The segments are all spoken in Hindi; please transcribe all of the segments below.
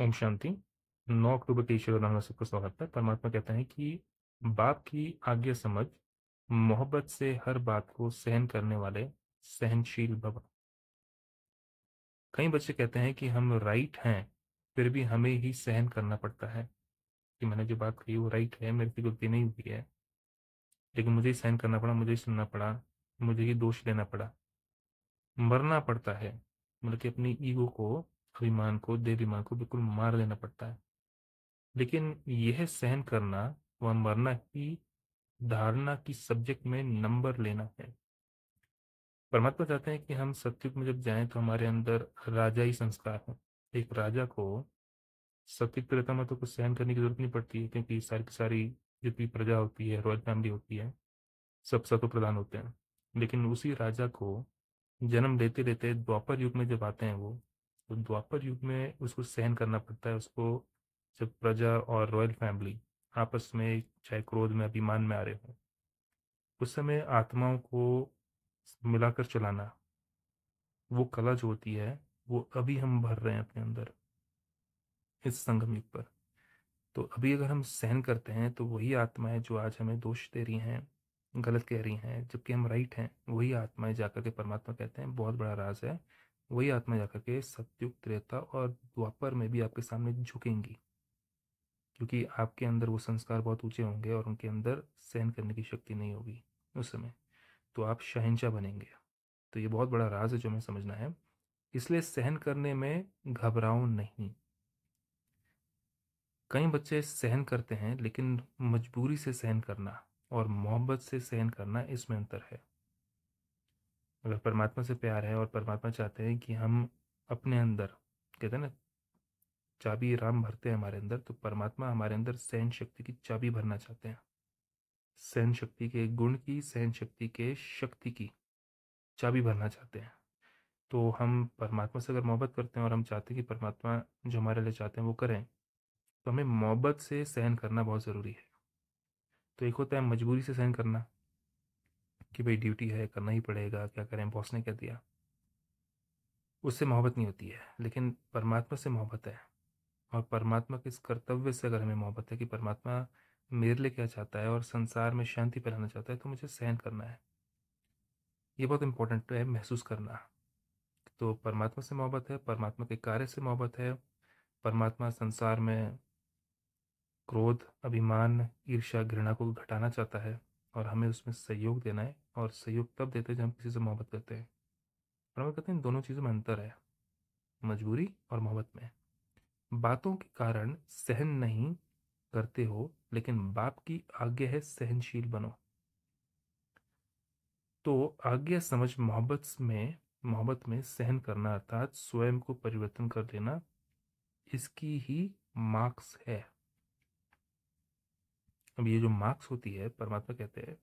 ओम शांति नौ अक्टूबर के ईश्वर नाम सबको स्वागत है परमात्मा कहता है कि बाप की आज्ञा समझ मोहब्बत से हर बात को सहन करने वाले सहनशील भव कई बच्चे कहते हैं कि हम राइट हैं फिर भी हमें ही सहन करना पड़ता है कि मैंने जो बात कही वो राइट है मेरे से गलती नहीं हुई है लेकिन मुझे ही सहन करना पड़ा मुझे ही सुनना पड़ा मुझे ही दोष लेना पड़ा मरना पड़ता है मतलब कि अपनी ईगो को अभिमान को देवीमान को बिल्कुल मार देना पड़ता है लेकिन यह सहन करना व मरना की धारणा की सब्जेक्ट में नंबर लेना है परमात्मा चाहते हैं कि हम सत्युग में जब जाएं तो हमारे अंदर राजा ही संस्कार हो एक राजा को सत्युग की रतम को सहन करने की जरूरत नहीं पड़ती है क्योंकि सारी की सारी जितनी प्रजा होती है रॉयल फैमिली होती है सब सत्व प्रधान होते हैं लेकिन उसी राजा को जन्म लेते लेते द्वापर युग में जब आते हैं वो तो द्वापर युग में उसको सहन करना पड़ता है उसको जब प्रजा और रॉयल फैमिली आपस में चाहे क्रोध में अभिमान में आ रहे हों उस समय आत्माओं को मिलाकर चलाना वो कला जो होती है वो अभी हम भर रहे हैं अपने अंदर इस संगम युग पर तो अभी अगर हम सहन करते हैं तो वही आत्माएं जो आज हमें दोष दे रही हैं गलत कह रही हैं जबकि हम राइट हैं वही आत्माएं जाकर के परमात्मा कहते हैं बहुत बड़ा राज है वही आत्मा जाकर के सत्युग त्रेता और द्वापर में भी आपके सामने झुकेंगी क्योंकि आपके अंदर वो संस्कार बहुत ऊंचे होंगे और उनके अंदर सहन करने की शक्ति नहीं होगी उस समय तो आप शहनशाह बनेंगे तो ये बहुत बड़ा राज है जो हमें समझना है इसलिए सहन करने में घबराओ नहीं कई बच्चे सहन करते हैं लेकिन मजबूरी से सहन करना और मोहब्बत से सहन करना इसमें अंतर है अगर परमात्मा से प्यार है और परमात्मा चाहते हैं कि हम अपने अंदर कहते हैं ना चाबी राम भरते हैं हमारे अंदर तो परमात्मा हमारे अंदर सहन शक्ति की चाबी भरना चाहते हैं सहन शक्ति के गुण की सहन शक्ति के शक्ति की चाबी भरना चाहते हैं तो हम परमात्मा से अगर मोहब्बत करते हैं और हम चाहते हैं कि परमात्मा जो हमारे लिए चाहते हैं वो करें तो हमें मोहब्बत से सहन करना बहुत ज़रूरी है तो एक होता है मजबूरी से सहन करना कि भाई ड्यूटी है करना ही पड़ेगा क्या करें बॉस ने कह दिया उससे मोहब्बत नहीं होती है लेकिन परमात्मा से मोहब्बत है और परमात्मा के इस कर्तव्य से अगर हमें मोहब्बत है कि परमात्मा मेरे लिए क्या चाहता है और संसार में शांति फैलाना चाहता है तो मुझे सहन करना है ये बहुत इम्पोर्टेंट है महसूस करना तो परमात्मा से मोहब्बत है परमात्मा के कार्य से मोहब्बत है परमात्मा संसार में क्रोध अभिमान ईर्ष्या घृणा को घटाना चाहता है और हमें उसमें सहयोग देना है और सहयोग तब देते हैं जब हम किसी से मोहब्बत करते हैं और हमें कहते हैं दोनों चीज़ों में अंतर है मजबूरी और मोहब्बत में बातों के कारण सहन नहीं करते हो लेकिन बाप की आज्ञा है सहनशील बनो तो आज्ञा समझ मोहब्बत में मोहब्बत में सहन करना अर्थात स्वयं को परिवर्तन कर लेना इसकी ही मार्क्स है अब ये जो मार्क्स होती है परमात्मा कहते हैं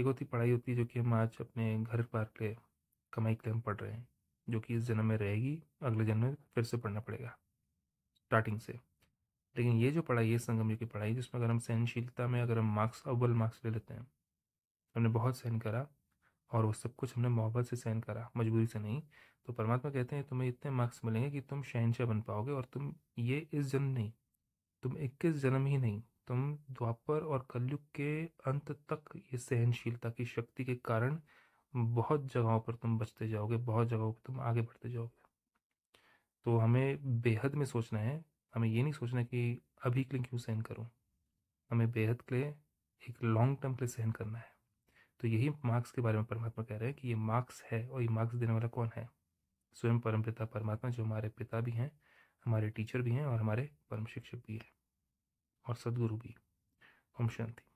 एक होती पढ़ाई होती है जो कि हम आज अपने घर पार के कमाई के लिए हम पढ़ रहे हैं जो कि इस जन्म में रहेगी अगले जन्म में फिर से पढ़ना पड़ेगा स्टार्टिंग से लेकिन ये जो पढ़ाई है संगम की पढ़ाई जिसमें अगर हम सहनशीलता में अगर हम मार्क्स अव्वल मार्क्स ले लेते हैं हमने बहुत सहन करा और वो सब कुछ हमने मोहब्बत से सहन करा मजबूरी से नहीं तो परमात्मा कहते हैं तुम्हें इतने मार्क्स मिलेंगे कि तुम शहनशाह बन पाओगे और तुम ये इस जन्म नहीं तुम इक्कीस जन्म ही नहीं तुम द्वापर और कलयुग के अंत तक ये सहनशीलता की शक्ति के कारण बहुत जगहों पर तुम बचते जाओगे बहुत जगहों पर तुम आगे बढ़ते जाओगे तो हमें बेहद में सोचना है हमें ये नहीं सोचना कि अभी के लिए क्यों सहन करूं हमें बेहद के लिए एक लॉन्ग टर्म के लिए सहन करना है तो यही मार्क्स के बारे में परमात्मा कह रहे हैं कि ये मार्क्स है और ये मार्क्स देने वाला कौन है स्वयं परम पिता परमात्मा जो हमारे पिता भी हैं हमारे टीचर भी हैं और हमारे परम शिक्षक भी हैं और सदगुरु भी ओम शांति